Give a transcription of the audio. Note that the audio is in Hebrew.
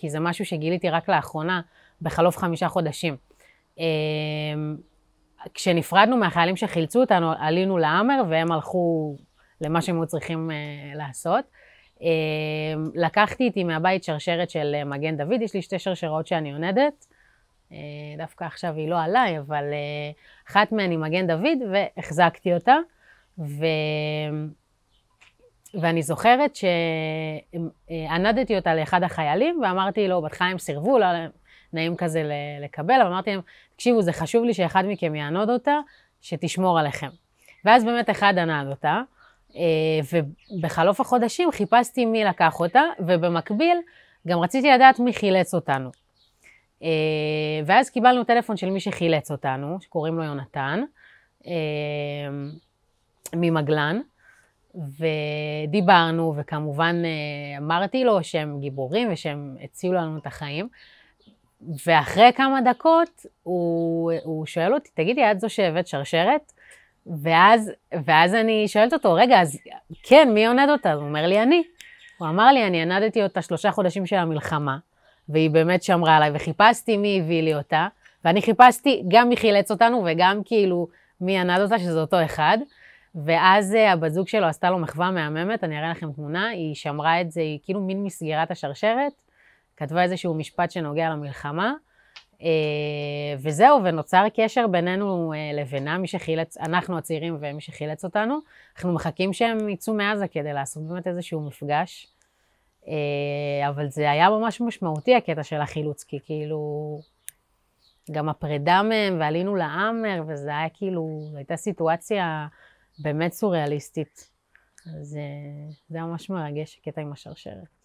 כי זה משהו שגיליתי רק לאחרונה, בחלוף חמישה חודשים. אה, כשנפרדנו מהחיילים שחילצו אותנו, עלינו להאמר והם הלכו למה שהם היו צריכים אה, לעשות. אה, לקחתי איתי מהבית שרשרת של מגן דוד, יש לי שתי שרשרות שאני עונדת. דווקא עכשיו היא לא עליי, אבל אחת מהן היא מגן דוד, והחזקתי אותה. ו... ואני זוכרת שענדתי אותה לאחד החיילים, ואמרתי לו, בהתחלה הם סירבו, לא נעים כזה לקבל, אבל אמרתי להם, תקשיבו, זה חשוב לי שאחד מכם יענוד אותה, שתשמור עליכם. ואז באמת אחד ענד אותה, אה, ובחלוף החודשים חיפשתי מי לקח אותה, ובמקביל גם רציתי לדעת מי חילץ אותנו. אה, ואז קיבלנו טלפון של מי שחילץ אותנו, שקוראים לו יונתן, אה, ממגלן. ודיברנו, וכמובן אה, אמרתי לו שהם גיבורים ושהם הציעו לנו את החיים. ואחרי כמה דקות הוא, הוא שואל אותי, תגידי, את זו שהבאת שרשרת? ואז, ואז אני שואלת אותו, רגע, אז כן, מי עונד אותה? הוא אומר לי, אני. הוא אמר לי, אני ענדתי אותה שלושה חודשים של המלחמה, והיא באמת שמרה עליי, וחיפשתי מי הביא לי אותה, ואני חיפשתי גם מי חילץ אותנו וגם כאילו מי ענד אותה, שזה אותו אחד. ואז אה, הבת זוג שלו עשתה לו מחווה מהממת, אני אראה לכם תמונה, היא שמרה את זה, היא כאילו מין מסגירת השרשרת, כתבה איזשהו משפט שנוגע למלחמה, אה, וזהו, ונוצר קשר בינינו אה, לבינה, מי שחילץ, אנחנו הצעירים ומי שחילץ אותנו. אנחנו מחכים שהם יצאו מעזה כדי לעשות באמת איזשהו מפגש. אבל זה היה ממש משמעותי, הקטע של החילוץ, כי כאילו, גם הפרידה מהם, ועלינו לעמר, וזה היה כאילו, זו הייתה סיטואציה באמת סוריאליסטית. אז אה, זה היה ממש מרגש, הקטע עם השרשרת.